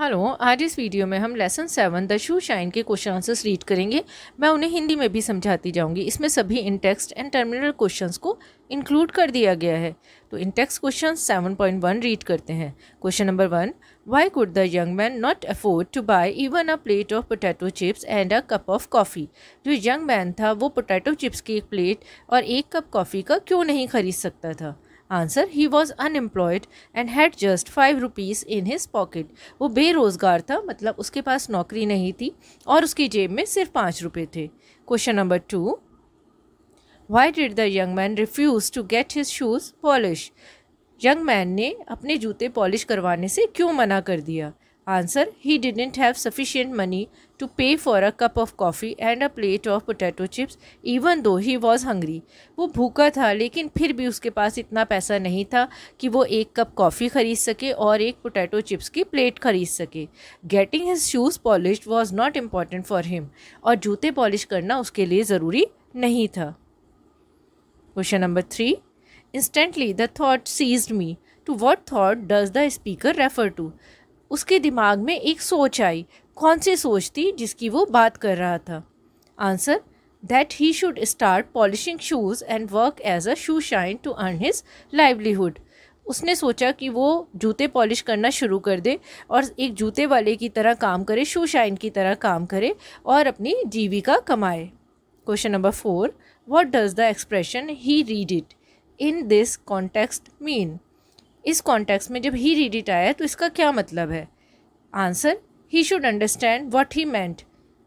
Hello आज इस video में हम lesson seven the shoe shine के क्वेश्चन आंसर्स रीड करेंगे मैं उन्हें हिंदी में भी समझाती जाऊंगी इसमें सभी इंटेक्स्ट एंड टर्मिनल क्वेश्चंस को इंक्लूड कर दिया गया है तो intext question seven point one read करते हैं question number one why could the young man not afford to buy even a plate of potato chips and a cup of coffee जो young man था वो potato chips की एक plate और एक cup coffee का क्यों नहीं खरीद सकता था answer he was unemployed and had just five rupees in his pocket वो बेरोज़गार था मतलब उसके पास नौकरी नहीं थी और उसकी जेब में सिर्फ पाँच रुपये थे question number two why did the young man refuse to get his shoes polish young man ने अपने जूते पॉलिश करवाने से क्यों मना कर दिया answer he didn't have sufficient money to pay for a cup of coffee and a plate of potato chips even though he was hungry. वो भूखा था लेकिन फिर भी उसके पास इतना पैसा नहीं था कि वो एक कप कॉफ़ी खरीद सके और एक पोटैटो चिप्स की प्लेट खरीद सके getting his shoes polish was not important for him और जूते पॉलिश करना उसके लिए ज़रूरी नहीं था question number three instantly the thought seize me two what thought does the speaker refer to उसके दिमाग में एक सोच आई कौन सी सोच थी जिसकी वो बात कर रहा था answer that he should start polishing shoes and work as a shoe shine to earn his livelihood उसने सोचा कि वो जूते पॉलिश करना शुरू कर दे और एक जूते वाले की तरह काम करे शू शाइन की तरह काम करे और अपनी जीविका कमाए question number four what does the expression he read it in this context mean इस कॉन्टेक्स्ट में जब ही रीड इट आया तो इसका क्या मतलब है answer he should understand what he meant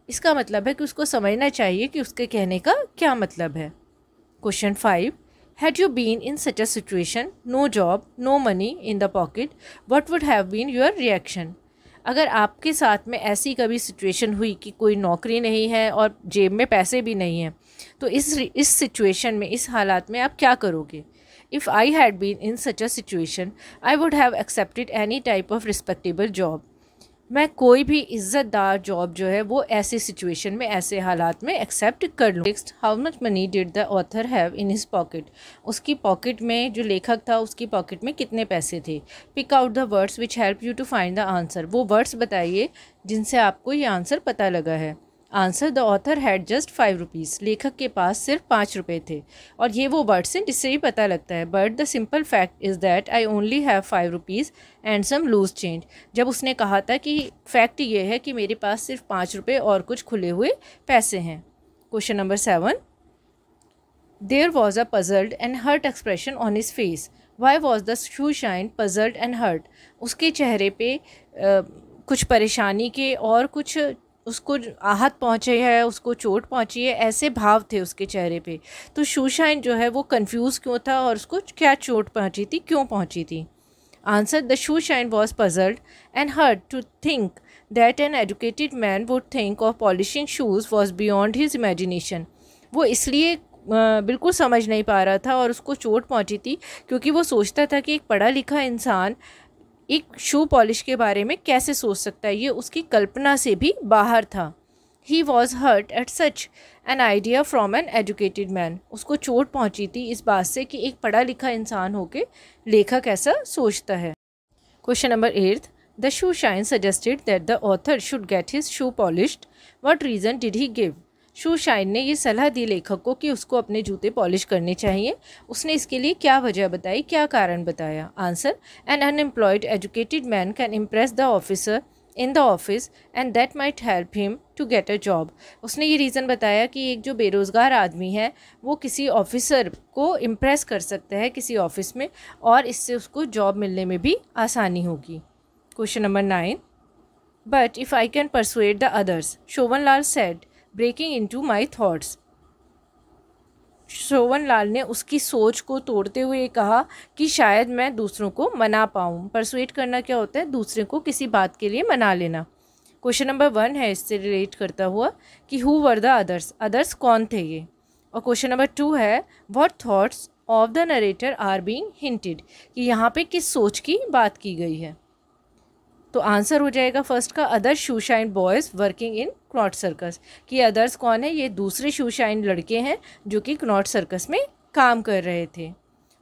इसका मतलब है कि उसको समझना चाहिए कि उसके कहने का क्या मतलब है question five had you been in such a situation no job no money in the pocket what would have been your reaction अगर आपके साथ में ऐसी कभी सिचुएशन हुई कि कोई नौकरी नहीं है और जेब में पैसे भी नहीं हैं तो इस इस सिचुएशन में इस हालात में आप क्या करोगे If I had been in such a situation, I would have accepted any type of respectable job. मैं कोई भी इज़्ज़तदार जॉब जो है वो ऐसे सिचुएशन में ऐसे हालात में एक्सेप्ट कर लूँ next how much money did the author have in his pocket उसकी पॉकेट में जो लेखक था उसकी पॉकेट में कितने पैसे थे pick out the words which help you to find the answer वो वर्ड्स बताइए जिनसे आपको ये आंसर पता लगा है answer the author had just five rupees लेखक के पास सिर्फ पाँच रुपये थे और ये वो बर्ड्स हैं जिससे ही पता लगता है but the simple fact is that I only have five rupees and some loose change जब उसने कहा था कि फैक्ट ये है कि मेरे पास सिर्फ पाँच रुपये और कुछ खुले हुए पैसे हैं question number seven there was a puzzled and hurt expression on his face why was the shoe shine puzzled and hurt उसके चेहरे पे uh, कुछ परेशानी के और कुछ उसको आहत पहुँचे है उसको चोट पहुँची है ऐसे भाव थे उसके चेहरे पे तो शूशाइन जो है वो कंफ्यूज क्यों था और उसको क्या चोट पहुँची थी क्यों पहुँची थी answer the shoeshine was puzzled and hurt to think that an educated man would think of polishing shoes was beyond his imagination वो इसलिए बिल्कुल समझ नहीं पा रहा था और उसको चोट पहुंची थी क्योंकि वो सोचता था कि एक पढ़ा लिखा इंसान एक शू पॉलिश के बारे में कैसे सोच सकता है ये उसकी कल्पना से भी बाहर था he was hurt at such an idea from an educated man उसको चोट पहुंची थी इस बात से कि एक पढ़ा लिखा इंसान होके लेखक ऐसा सोचता है question number eighth the shoe shine suggested that the author should get his shoe polished what reason did he give shoe shine ने यह सलाह दी लेखक को कि उसको अपने जूते पॉलिश करने चाहिए उसने इसके लिए क्या वजह बताई क्या कारण बताया answer an unemployed educated man can impress the officer in the office and that might help him to get a job उसने ये रीज़न बताया कि एक जो बेरोज़गार आदमी है वो किसी ऑफिसर को इम्प्रेस कर सकता है किसी ऑफिस में और इससे उसको जॉब मिलने में भी आसानी होगी question number nine but if I can persuade the others Shobhan Lal said breaking into my thoughts Shrovan Lal ने उसकी सोच को तोड़ते हुए कहा कि शायद मैं दूसरों को मना पाऊँ परसुएट करना क्या होता है दूसरे को किसी बात के लिए मना लेना क्वेश्चन नंबर वन है इससे रिलेट करता हुआ कि who were the others others कौन थे ये और क्वेश्चन नंबर टू है what thoughts of the narrator are being hinted कि यहाँ पे किस सोच की बात की गई है तो आंसर हो जाएगा फर्स्ट का other shoeshine boys working in क्रॉट circus कि अदर्स कौन है ये दूसरे शूशाइन लड़के हैं जो कि क्रॉट सर्कस में काम कर रहे थे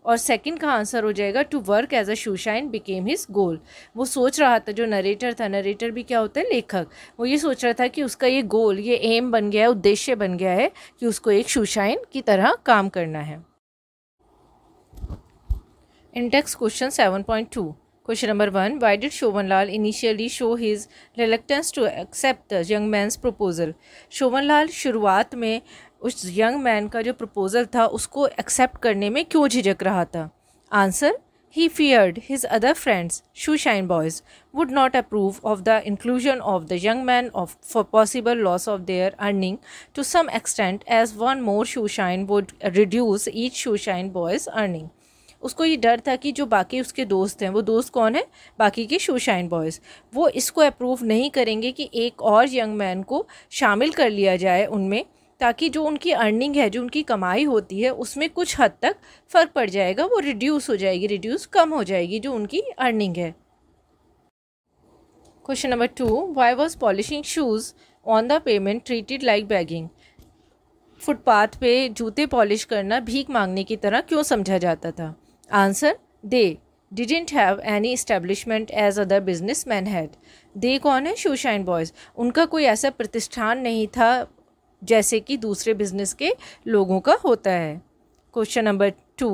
और सेकंड का आंसर हो जाएगा to work as a shoeshine became his goal वो सोच रहा था जो नरेटर था नरेटर भी क्या होता है लेखक वो ये सोच रहा था कि उसका ये गोल ये एम बन गया है उद्देश्य बन गया है कि उसको एक शूशाइन की तरह काम करना है index question seven point two Question number 1. Why did Shovanlal initially show his reluctance to accept the young man's proposal? Shovanlal शुरुआत में उस young man का जो proposal था उसको accept करने में क्यों झिझक रहा था Answer. He feared his other friends, shoeshine boys, would not approve of the inclusion of the young man of, for possible loss of their earning to some extent as one more shoeshine would reduce each shoeshine boy's earning. उसको ये डर था कि जो बाकी उसके दोस्त हैं वो दोस्त कौन है बाकी के शूशाइन बॉयज़ वो इसको अप्रूव नहीं करेंगे कि एक और यंग मैन को शामिल कर लिया जाए उनमें ताकि जो उनकी अर्निंग है जो उनकी कमाई होती है उसमें कुछ हद तक फ़र्क पड़ जाएगा वो रिड्यूस हो जाएगी रिड्यूस कम हो जाएगी जो उनकी अर्निंग है question number two why was polishing shoes on the pavement treated like begging footpath पे जूते पॉलिश करना भीख मांगने की तरह क्यों समझा जाता था answer they didn't have any establishment as other business man had they कौन है शूशाइन बॉयज़ उनका कोई ऐसा प्रतिष्ठान नहीं था जैसे कि दूसरे बिजनेस के लोगों का होता है question number two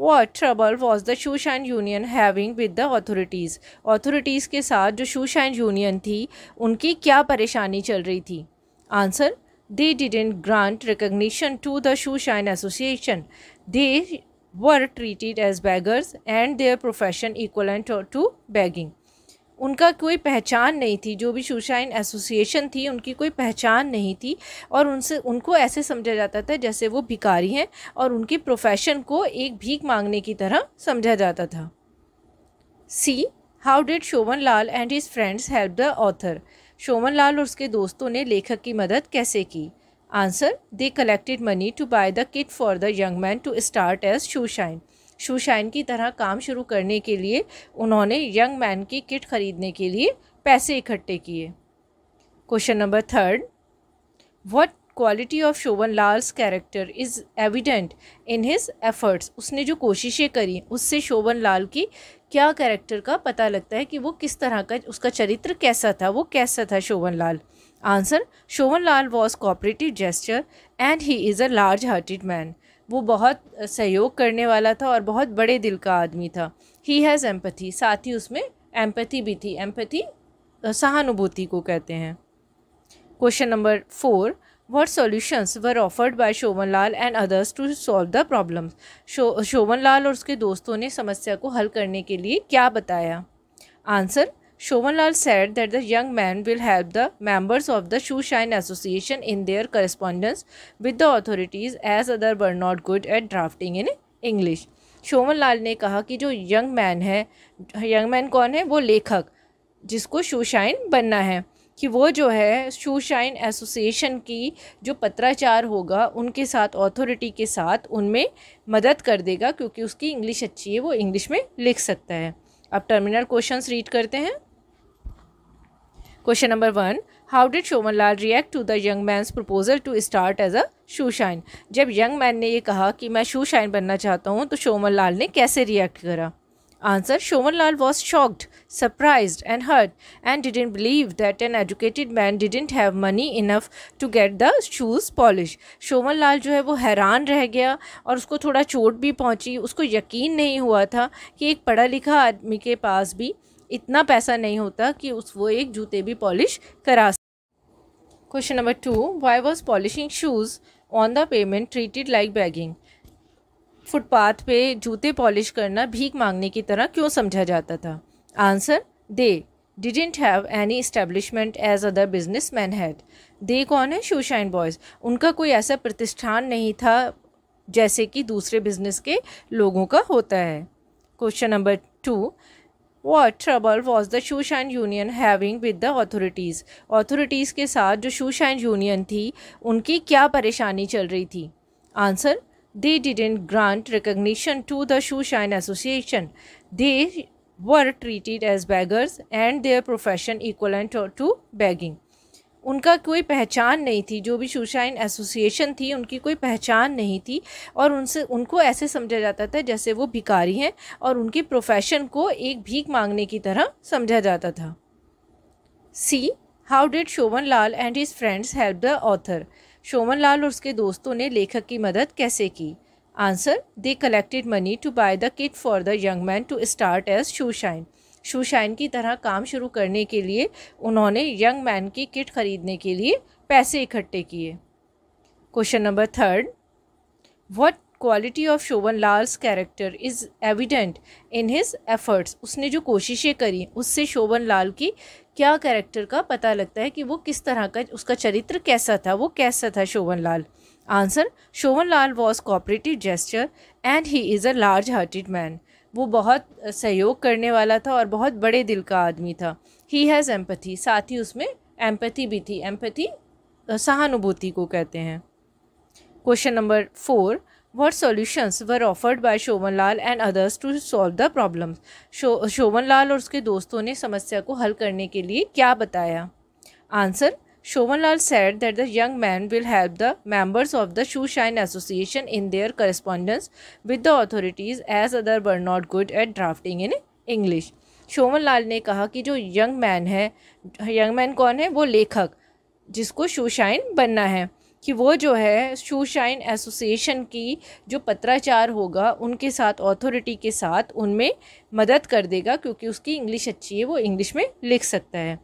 what trouble was the shoe shine union having with the authorities authorities के साथ जो शू शाइन यूनियन थी उनकी क्या परेशानी चल रही थी answer they didn't grant recognition to the shoe shine association they were treated as beggars and their profession equivalent to begging उनका कोई पहचान नहीं थी जो भी शूशाइन एसोसिएशन थी उनकी कोई पहचान नहीं थी और उनसे उनको ऐसे समझा जाता था जैसे वो भिकारी हैं और उनके प्रोफेशन को एक भीख मांगने की तरह समझा जाता था सी how did Shobhan Lal and his friends help the author Shobhan Lal और उसके दोस्तों ने लेखक की मदद कैसे की answer they collected money to buy the kit for the young man to start as shoe shine shoe shine की तरह काम शुरू करने के लिए उन्होंने यंग मैन की किट खरीदने के लिए पैसे इकट्ठे किए question number third what quality of Shobhan Lal's character is evident in his efforts उसने जो कोशिशें करी उससे शोभन लाल की क्या कैरेक्टर का पता लगता है कि वो किस तरह का उसका चरित्र कैसा था वो कैसा था Shobhan Lal answer Shobhan Lal was cooperative gesture and he is a large hearted man वो बहुत uh, सहयोग करने वाला था और बहुत बड़े दिल का आदमी था ही हैज़ एम्पथी साथ ही उसमें एम्पथी भी थी एम्पथी uh, सहानुभूति को कहते हैं question number four what solutions were offered by Shobhan Lal and others to solve the problem show Lal और उसके दोस्तों ने समस्या को हल करने के लिए क्या बताया answer Shovanlal said that the young man will help the members of the Shoe Shine Association in their correspondence with the authorities as other were not good at drafting in English. Shobhanlal ने कहा कि जो young man है young man कौन है वो लेखक जिसको शू शाइन बनना है कि वो जो है शू शाइन एसोसिएशन की जो पत्राचार होगा उनके साथ अथॉरिटी के साथ उनमें मदद कर देगा क्योंकि उसकी इंग्लिश अच्छी है वो इंग्लिश में लिख सकता है अब टर्मिनल क्वेश्चंस रीड करते हैं question number one how did Shoman Lal react to the young man's proposal to start as a shoe shine जब यंग मैन ने यह कहा कि मैं शू शाइन बनना चाहता हूँ तो शोमन लाल ने कैसे रिएक्ट करा answer Shoman Lal was shocked surprise and hurt and didn't believe that an educated man didn't have money enough to get the shoes polish Shoman Lal जो है वो हैरान रह गया और उसको थोड़ा चोट भी पहुँची उसको यकीन नहीं हुआ था कि एक पढ़ा लिखा आदमी के पास भी इतना पैसा नहीं होता कि उस वो एक जूते भी पॉलिश करा question number two why was polishing shoes on the pavement treated like begging footpath पे जूते पॉलिश करना भीख मांगने की तरह क्यों समझा जाता था answer they didn't have any establishment as other business man had they कौन है शूशाइन बॉयज़ उनका कोई ऐसा प्रतिष्ठान नहीं था जैसे कि दूसरे बिजनेस के लोगों का होता है question number two what trouble was the shoeshine union having with the authorities authorities के साथ जो शूशान union थी उनकी क्या परेशानी चल रही थी Answer: they didn't grant recognition to the shoeshine association they were treated as beggars and their profession equivalent to begging उनका कोई पहचान नहीं थी जो भी शूशाइन एसोसिएशन थी उनकी कोई पहचान नहीं थी और उनसे उनको ऐसे समझा जाता था जैसे वो भिकारी हैं और उनके प्रोफेशन को एक भीख मांगने की तरह समझा जाता था सी how did Shobhan Lal and his friends help the author Shobhan Lal और उसके दोस्तों ने लेखक की मदद कैसे की answer they collected money to buy the kit for the young man to start as shoe shine shoeshine की तरह काम शुरू करने के लिए उन्होंने यंग मैन की किट खरीदने के लिए पैसे इकट्ठे किए question number third what quality of Shobhan Lal's character is evident in his efforts उसने जो कोशिशें करी उससे शोभन लाल की क्या कैरेक्टर का पता लगता है कि वो किस तरह का उसका चरित्र कैसा था वो कैसा था Shobhan Lal answer Shobhan Lal was cooperative gesture and he is a large hearted man वो बहुत सहयोग करने वाला था और बहुत बड़े दिल का आदमी था ही हैज़ एम्पथी साथ ही उसमें एम्पथी भी थी एम्पथी सहानुभूति को कहते हैं question number four what solutions were offered by Shobhan Lal and others to solve the problem show Lal और उसके दोस्तों ने समस्या को हल करने के लिए क्या बताया answer Shovanlal said that the young man will help the members of the Shoeshine Association in their correspondence with the authorities as others were not good at drafting in English. Shobhanlal ने कहा कि जो यंग मैन है young man कौन है वो लेखक जिसको शूशाइन बनना है कि वो जो है शूशाइन एसोसिएशन की जो पत्राचार होगा उनके साथ अथॉरिटी के साथ उनमें मदद कर देगा क्योंकि उसकी इंग्लिश अच्छी है वो इंग्लिश में लिख सकता है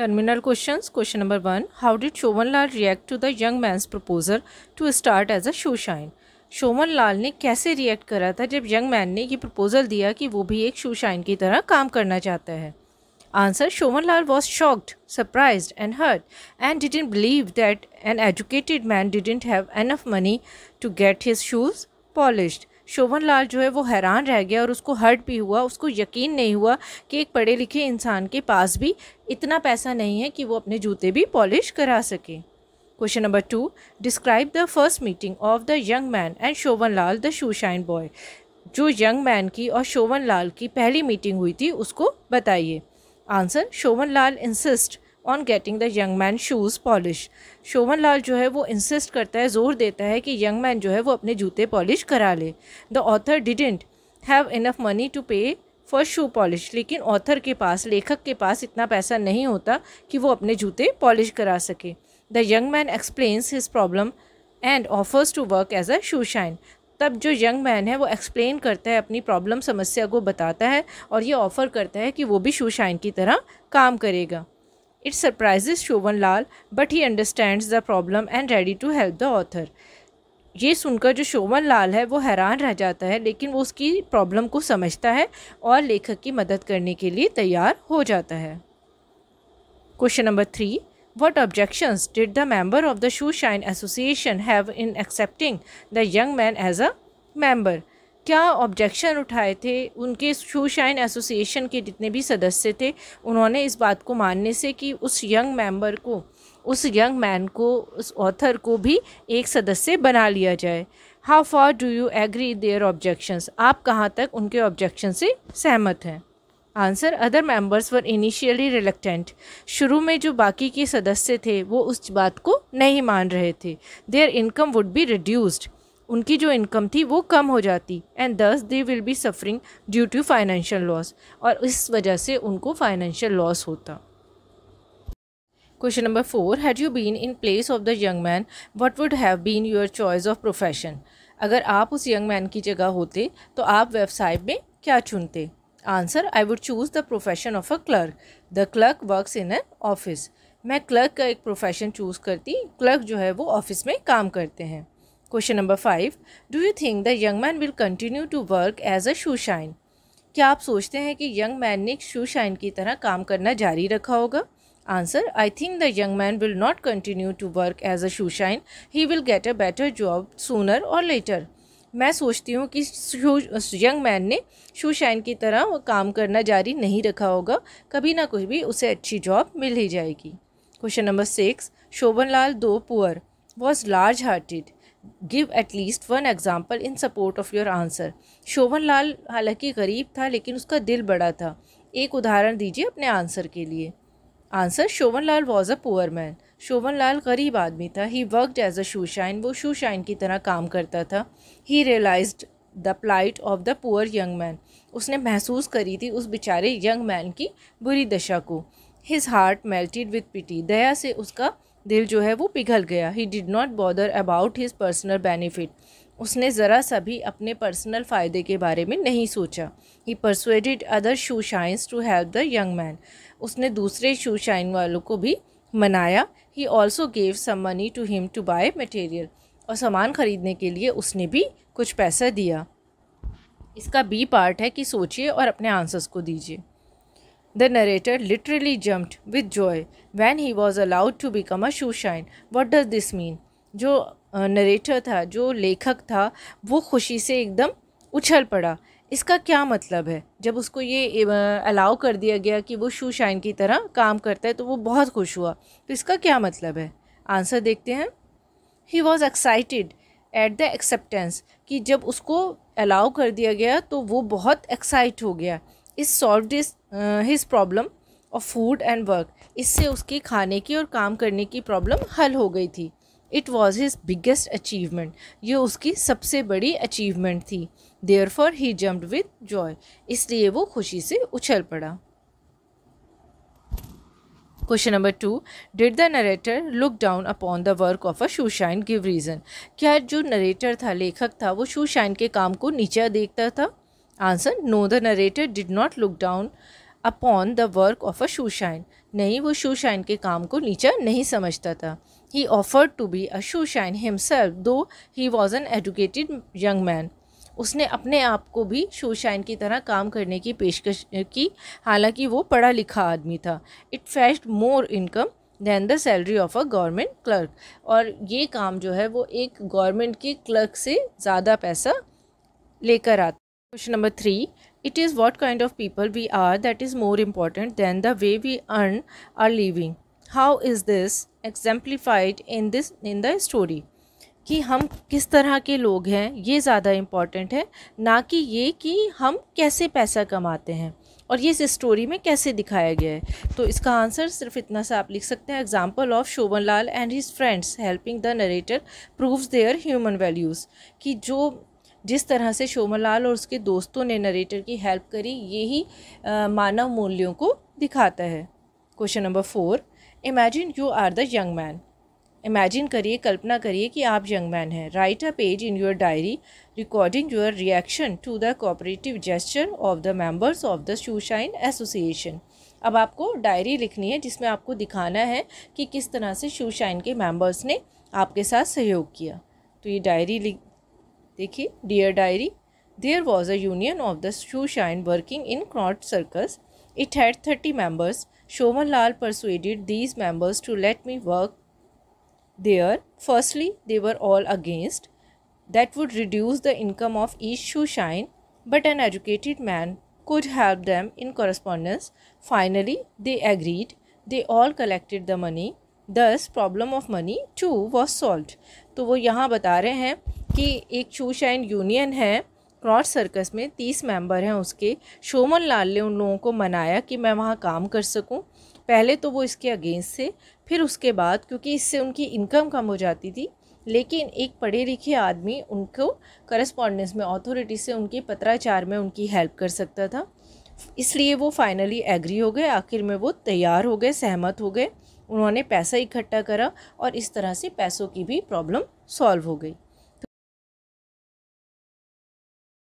terminal questions question number one how did Shoman Lal react to the young man's proposal to start as a shoe shine Shoman Lal ने कैसे रिएक्ट करा था जब यंग मैन ने ये प्रपोज़ल दिया कि वो भी एक शू शाइन की तरह काम करना चाहता है answer Shoman Lal was shocked surprise and hurt and didn't believe that an educated man didn't have enough money to get his shoes polished Shobhan Lal जो है वो हैरान रह गया और उसको हर्ट भी हुआ उसको यकीन नहीं हुआ कि एक पढ़े लिखे इंसान के पास भी इतना पैसा नहीं है कि वो अपने जूते भी पॉलिश करा सके question number two describe the first meeting of the young man and Shobhan Lal the shoeshine boy जो यंग मैन की और शोभन लाल की पहली मीटिंग हुई थी उसको बताइए answer Shobhan Lal insist on getting the young man shoes polish Shobhan Lal जो है वो इंसिस्ट करता है जोर देता है कि यंग मैन जो है वो अपने जूते पॉलिश करा ले the author didn't have enough money to pay for shoe polish लेकिन ऑथर के पास लेखक के पास इतना पैसा नहीं होता कि वो अपने जूते पॉलिश करा सके the young man explains his problem and offers to work as a shoe shine तब जो यंग मैन है वो एक्सप्लेन करता है अपनी प्रॉब्लम समस्या को बताता है और ये ऑफ़र करता है कि वो भी शू शाइन की तरह काम करेगा It Shobhan Lal but he understand the problem and ready to help the author ये सुनकर जो शोभन लाल है वो हैरान रह जाता है लेकिन वो उसकी प्रॉब्लम को समझता है और लेखक की मदद करने के लिए तैयार हो जाता है question number three what objections did the member of the shoe shine association have in accepting the young man as a member क्या ऑब्जेक्शन उठाए थे उनके शू शाइन एसोसिएशन के जितने भी सदस्य थे उन्होंने इस बात को मानने से कि उस यंग मेंबर को उस यंग मैन को उस ऑथर को भी एक सदस्य बना लिया जाए how far do you agree their objections आप कहाँ तक उनके ऑब्जेक्शन से सहमत हैं answer other members were initially reluctant शुरू में जो बाकी के सदस्य थे वो उस बात को नहीं मान रहे थे their income would be reduced उनकी जो इनकम थी वो कम हो जाती and thus they will be suffering due to financial loss और इस वजह से उनको फाइनेंशियल लॉस होता question number four had you been in place of the young man what would have been your choice of profession अगर आप उस young man की जगह होते तो आप व्यवसाय में क्या चुनते answer I would choose the profession of a clerk the clerk works in an office मैं क्लर्क का एक प्रोफेशन चूज़ करती क्लर्क जो है वो ऑफिस में काम करते हैं question number five do you think the young man will continue to work as a shoe shine क्या आप सोचते हैं कि यंग मैन ने शू शाइन की तरह काम करना जारी रखा होगा answer I think the young man will not continue to work as a shoe shine he will get a better job sooner और लेटर मैं सोचती हूँ कि यंग मैन ने शू शाइन की तरह काम करना जारी नहीं रखा होगा कभी ना कुछ भी उसे अच्छी जॉब मिल ही जाएगी question number six Shobhan Lal though poor was large hearted give at least one example in support of your answer Shobhan Lal हालांकि गरीब था लेकिन उसका दिल बड़ा था एक उदाहरण दीजिए अपने आंसर के लिए answer Shobhan Lal was a poor man Shobhan Lal गरीब आदमी था he worked as a shoe shine वो शू शाइन की तरह काम करता था he realize the plight of the poor young man उसने महसूस करी थी उस बेचारे यंग मैन की बुरी दशा को his heart melted with pity दया से उसका दिल जो है वो पिघल गया he did not bother about his personal benefit उसने ज़रा सा भी अपने पर्सनल फ़ायदे के बारे में नहीं सोचा he persuaded other shoe shines to help the young man उसने दूसरे शू शाइन वालों को भी मनाया he also gave some money to him to buy material और सामान खरीदने के लिए उसने भी कुछ पैसा दिया इसका बी पार्ट है कि सोचिए और अपने आंसर्स को दीजिए The narrator literally jumped with joy when he was allowed to become a shoe shine. What does this mean? जो नरेटर uh, था जो लेखक था वो खुशी से एकदम उछल पड़ा इसका क्या मतलब है जब उसको ये अलाउ uh, कर दिया गया कि वो शू शाइन की तरह काम करता है तो वो बहुत खुश हुआ तो इसका क्या मतलब है आंसर देखते हैं he was excited at the acceptance कि जब उसको अलाउ कर दिया गया तो वो बहुत एक्साइट हो गया this solve his problem of food and work इससे उसके खाने की और काम करने की प्रॉब्लम हल हो गई थी it was his biggest achievement ये उसकी सबसे बड़ी अचीवमेंट थी therefore he jumped with joy इसलिए वो खुशी से उछल पड़ा question number two did the narrator look down upon the work of a shoeshine give reason क्या जो नरेटर था लेखक था वो शूशाइन के काम को नीचा देखता था answer no the narrator did not look down upon the work of a shoeshine नहीं वो शूशाइन के काम को नीचा नहीं समझता था he offered to be a shoeshine himself though he was an educated young man उसने अपने आप को भी शूशाइन की तरह काम करने की पेशकश की हालांकि वो पढ़ा लिखा आदमी था it fetched more income than the salary of a government clerk और ये काम जो है वो एक गवर्नमेंट के क्लर्क से ज़्यादा पैसा लेकर आता question number three it is what kind of people we are that is more important than the way we earn our living how is this exemplified in this in the story कि हम किस तरह के लोग हैं ये ज़्यादा important है ना कि ये कि हम कैसे पैसा कमाते हैं और ये इस स्टोरी में कैसे दिखाया गया है तो इसका आंसर सिर्फ इतना सा आप लिख सकते हैं example of Shobhan Lal and his friends helping the narrator proves their human values कि जो जिस तरह से शोमलाल और उसके दोस्तों ने नरेटर की हेल्प करी यही मानव मूल्यों को दिखाता है question number four imagine you are the young man imagine करिए कल्पना करिए कि आप यंग मैन हैं write a page in your diary recording your reaction to the cooperative gesture of the members of the shoeshine association अब आपको diary लिखनी है जिसमें आपको दिखाना है कि किस तरह से शूशाइन के मेंबर्स ने आपके साथ सहयोग किया तो ये डायरी लिख देखिए dear diary there was a union of the shoe shine working in क्रॉट circus it had thirty members Shoman Lal persuaded these members to let me work there. Firstly, they were all against. That would reduce the income of each shoe shine, but an educated man could help them in correspondence. Finally, they agreed. They all collected the money. Thus problem of money too was solve तो वो यहाँ बता रहे हैं कि एक shoes and union है cross circus में तीस मेंबर हैं उसके शोमन लाल ने उन लोगों को मनाया कि मैं वहाँ काम कर सकूँ पहले तो वो इसके अगेंस्ट थे फिर उसके बाद क्योंकि इससे उनकी इनकम कम हो जाती थी लेकिन एक पढ़े लिखे आदमी उनको करस्पॉन्डेंस में अथॉरिटी से उनके पत्राचार में उनकी हेल्प कर सकता था इसलिए वो फाइनली एग्री हो गए आखिर में वो तैयार हो गए सहमत हो गए उन्होंने पैसा इकट्ठा करा और इस तरह से पैसों की भी प्रॉब्लम सॉल्व हो गई